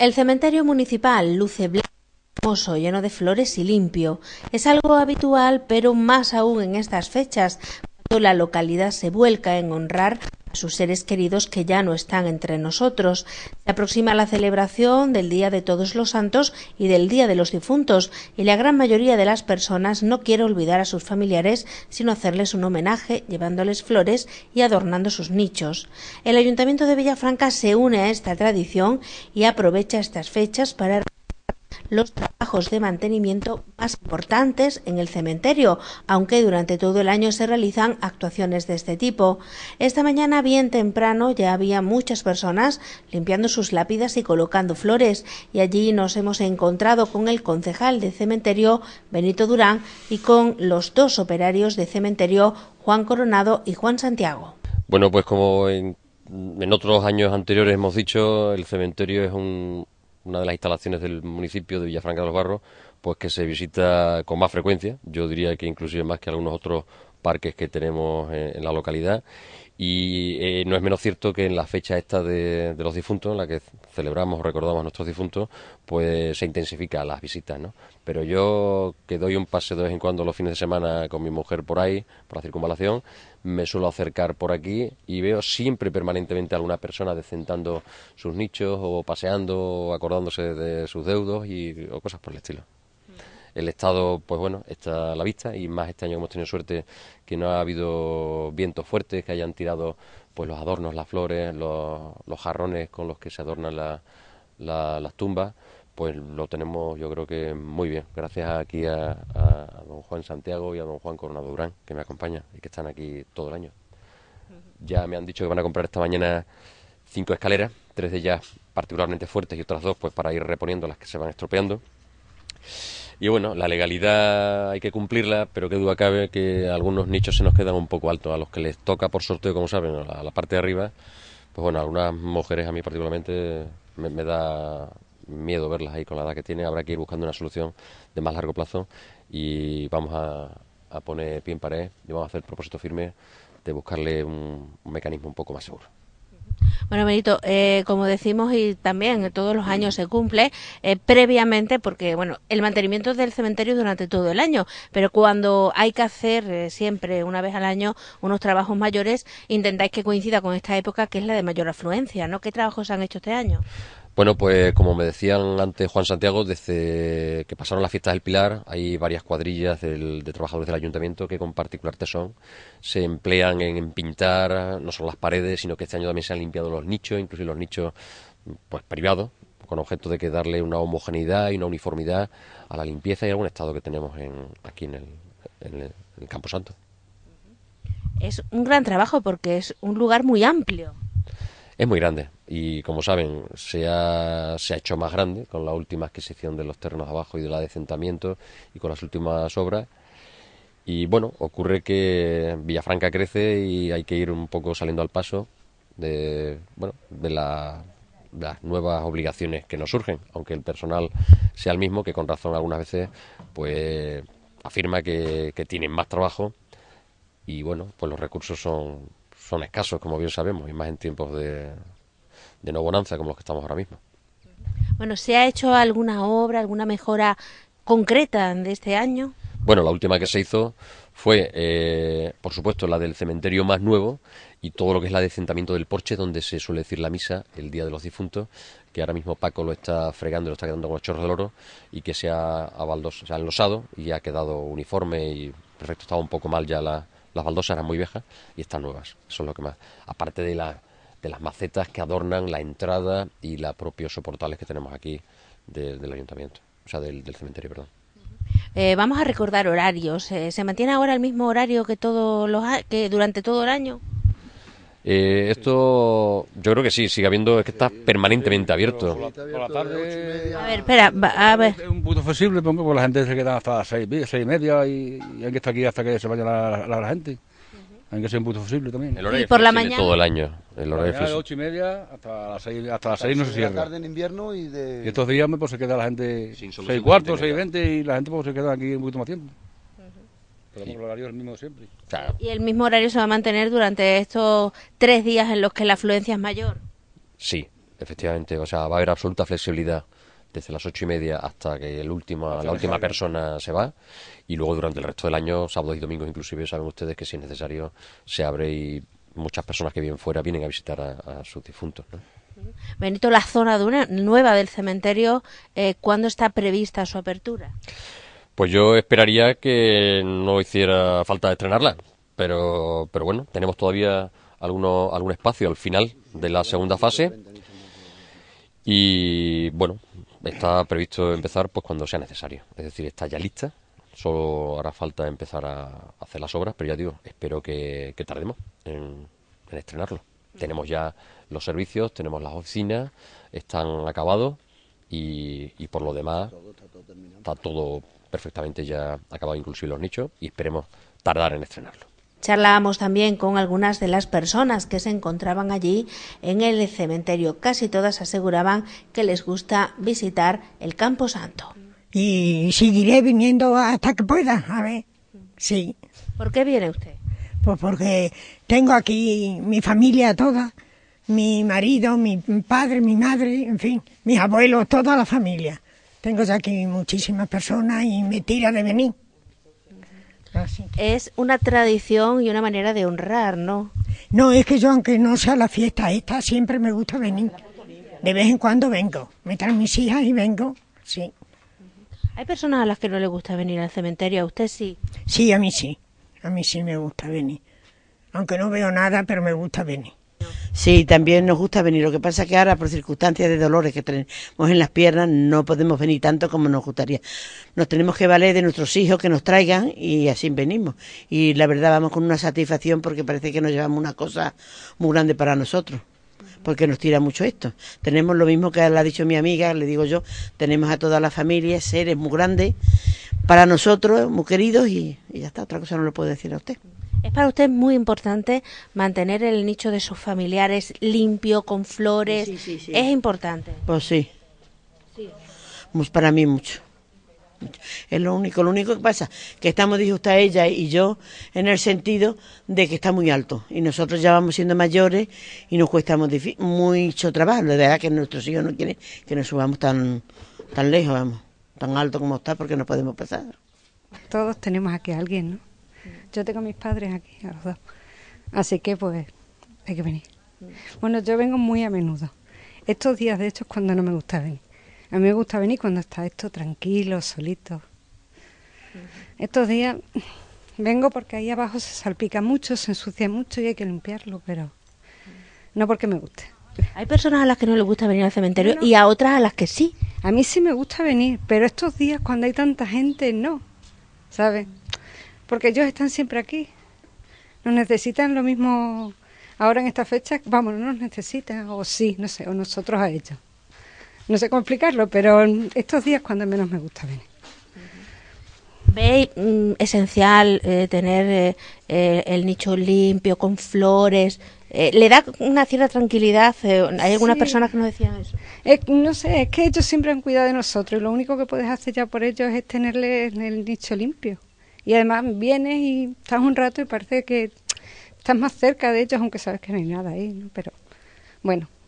El cementerio municipal luce blanco, hermoso, lleno de flores y limpio. Es algo habitual, pero más aún en estas fechas, cuando la localidad se vuelca en honrar sus seres queridos que ya no están entre nosotros. Se aproxima la celebración del Día de Todos los Santos y del Día de los Difuntos, y la gran mayoría de las personas no quiere olvidar a sus familiares, sino hacerles un homenaje, llevándoles flores y adornando sus nichos. El Ayuntamiento de Villafranca se une a esta tradición y aprovecha estas fechas para los trabajos de mantenimiento más importantes en el cementerio, aunque durante todo el año se realizan actuaciones de este tipo. Esta mañana bien temprano ya había muchas personas limpiando sus lápidas y colocando flores, y allí nos hemos encontrado con el concejal de cementerio Benito Durán y con los dos operarios de cementerio Juan Coronado y Juan Santiago. Bueno, pues como en, otros años anteriores hemos dicho, el cementerio es un, una de las instalaciones del municipio de Villafranca de los Barros, pues que se visita con más frecuencia, yo diría que inclusive más que algunos otros parques que tenemos en, la localidad y eh, no es menos cierto que en la fecha esta de, los difuntos, en la que celebramos o recordamos a nuestros difuntos, pues se intensifica las visitas, ¿no? Pero yo, que doy un pase de vez en cuando los fines de semana con mi mujer por ahí, por la circunvalación, me suelo acercar por aquí y veo siempre permanentemente a alguna persona descentando sus nichos o paseando o acordándose de sus deudos y, o cosas por el estilo el estado, pues bueno, está a la vista y más este año hemos tenido suerte que no ha habido vientos fuertes que hayan tirado pues los adornos, las flores, los, jarrones con los que se adornan las tumbas, pues lo tenemos yo creo que muy bien. Gracias aquí a, don Juan Santiago y a don Juan Coronado Durán que me acompaña... y que están aquí todo el año. Ya me han dicho que van a comprar esta mañana cinco escaleras, tres de ellas particularmente fuertes y otras dos pues para ir reponiendo las que se van estropeando. Y bueno, la legalidad hay que cumplirla, pero qué duda cabe que algunos nichos se nos quedan un poco altos. A los que les toca por sorteo, como saben, a la, parte de arriba, pues bueno, algunas mujeres a mí particularmente me, da miedo verlas ahí con la edad que tiene. Habrá que ir buscando una solución de más largo plazo y vamos a, poner pie en pared y vamos a hacer propósito firme de buscarle un mecanismo un poco más seguro. Bueno, Benito, eh, como decimos y también todos los años se cumple eh, previamente, porque bueno, el mantenimiento del cementerio durante todo el año, pero cuando hay que hacer eh, siempre una vez al año unos trabajos mayores, intentáis que coincida con esta época que es la de mayor afluencia, ¿no? ¿Qué trabajos se han hecho este año? Bueno, pues como me decían antes Juan Santiago, desde que pasaron las fiestas del Pilar, hay varias cuadrillas de trabajadores del ayuntamiento que con particular tesón se emplean en pintar no solo las paredes, sino que este año también se han limpiado los nichos, incluso los nichos pues privados, con objeto de que darle una homogeneidad y una uniformidad a la limpieza y algún estado que tenemos aquí en el, en Campo Santo. Es un gran trabajo porque es un lugar muy amplio. Es muy grande y como saben se ha, se ha hecho más grande con la última adquisición de los terrenos abajo y del adecentamiento y con las últimas obras y bueno, ocurre que Villafranca crece y hay que ir un poco saliendo al paso de, bueno, de las nuevas obligaciones que nos surgen, aunque el personal sea el mismo, que con razón algunas veces pues afirma que, que tienen más trabajo y bueno, pues los recursos son, son escasos, como bien sabemos, y más en tiempos de, de no bonanza como los que estamos ahora mismo. Bueno, ¿se ha hecho alguna obra, alguna mejora concreta de este año? Bueno, la última que se hizo fue, eh, por supuesto, la del cementerio más nuevo y todo lo que es la de del porche, donde se suele decir la misa el día de los difuntos, que ahora mismo Paco lo está fregando, lo está quedando con los chorros del oro y que se ha, se enlosado y ha quedado uniforme y perfecto. Estaba un poco mal ya la, las baldosas, eran muy viejas y están nuevas. son lo que más. Aparte de, las macetas que adornan la entrada y los propios soportales que tenemos aquí del ayuntamiento, o sea, del cementerio, perdón. Eh, vamos a recordar horarios. Eh, ¿Se mantiene ahora el mismo horario que, todos los, que durante todo el año? Eh, esto yo creo que sí, sigue habiendo, es que está permanentemente abierto. Por la, tarde, a ver, espera, a ver. Es un punto flexible porque pues la gente se queda hasta las seis, y media y, hay que estar aquí hasta que se vaya la, la gente. Hay que ser un punto posible también. ¿Y por la mañana? todo el año. El horario de 8 y media hasta las 6, hasta, las 6 no se cierra. tarde en invierno y de... Y estos días pues, se queda la gente Sin 6 cuartos, 6 20 y la gente pues, se queda aquí un poquito más tiempo. Pero el horario es el mismo siempre. Claro. ¿Y el mismo horario se va a mantener durante estos tres días en los que la afluencia es mayor? Sí, efectivamente. O sea, va a haber absoluta flexibilidad desde las ocho y media hasta que el última, la, última persona se va y luego durante el resto del año, sábados y domingos inclusive, saben ustedes que si es necesario se abre y muchas personas que viven fuera vienen a visitar a, sus difuntos. Benito, la zona nueva del cementerio, eh, ¿cuándo está prevista su apertura? Pues yo esperaría que no hiciera falta estrenarla, pero, pero bueno, tenemos todavía alguno, algún espacio al final de la segunda fase. Y bueno, Está previsto empezar pues cuando sea necesario. Es decir, está ya lista. Solo hará falta empezar a hacer las obras, pero ya digo, espero que, tardemos en, estrenarlo. Tenemos ya los servicios, tenemos las oficinas, están acabados y, por lo demás está, todo está todo perfectamente ya acabado, inclusive los nichos, y esperemos tardar en estrenarlo. Charlábamos también con algunas de las personas que se encontraban allí en el cementerio. Casi todas aseguraban que les gusta visitar el Campo Santo. Y seguiré viniendo hasta que pueda, a ver. Sí. ¿Por qué viene usted? Pues porque tengo aquí mi familia toda, mi marido, mi padre, mi madre, en fin, mis abuelos, toda la familia. Tengo aquí muchísimas personas y me tira de venir. Es una tradición y una manera de honrar, ¿no? No, es que yo, aunque no sea la fiesta esta, siempre me gusta venir. De vez en cuando vengo. Me traen mis hijas y vengo, sí. Hay personas a las que no les gusta venir al cementerio, ¿a usted sí? Sí, a mí sí. A mí sí me gusta venir. Aunque no veo nada, pero me gusta venir. Sí, también nos gusta venir. Lo que pasa es que ahora, por circunstancias de dolores que tenemos en las piernas, no podemos venir tanto como nos gustaría. Nos tenemos que valer de nuestros hijos que nos traigan y así venimos. Y la verdad, vamos con una satisfacción porque parece que nos llevamos una cosa muy grande para nosotros porque nos tira mucho esto. Tenemos lo mismo que le ha dicho mi amiga, le digo yo, tenemos a toda la familia, seres muy grandes, para nosotros, muy queridos, y, ya está, otra cosa no lo puedo decir a usted. Es para usted muy importante mantener el nicho de sus familiares limpio, con flores. Sí, sí, sí. Es importante. Pues sí. Pues para mí mucho. Es lo único, lo único que pasa, que estamos usted ella y yo en el sentido de que está muy alto y nosotros ya vamos siendo mayores y nos cuesta mucho trabajo. La verdad que nuestros hijos no quieren que nos subamos tan, tan lejos, vamos, tan alto como está porque no podemos pasar. Todos tenemos aquí a alguien, ¿no? Mm. Yo tengo a mis padres aquí, a los dos. Así que pues hay que venir. Mm. Bueno, yo vengo muy a menudo. Estos días, de hecho, es cuando no me gusta venir. A mí me gusta venir cuando está esto tranquilo, solito. Mm. Estos días vengo porque ahí abajo se salpica mucho, se ensucia mucho y hay que limpiarlo, pero no porque me guste. Hay personas a las que no les gusta venir al cementerio y a otras a las que sí. A mí sí me gusta venir, pero estos días cuando hay tanta gente, no. ¿Sabes? porque ellos están siempre aquí. Nos necesitan lo mismo ahora en esta fecha, vamos, no nos necesitan, o sí, no sé, o nosotros a ellos. No sé cómo explicarlo, pero estos días cuando menos me gusta venir. ¿Veis mm, esencial eh, tener eh, eh, el nicho limpio, con flores? ¿Le da una cierta tranquilidad? hay algunas personas que nos decían eso. no sé, es que ellos siempre han cuidado de nosotros y lo único que puedes hacer ya por ellos es tenerle el nicho limpio. Y además vienes y estás un rato y parece que estás más cerca de ellos, aunque sabes que no hay nada ahí, ¿no? Pero bueno,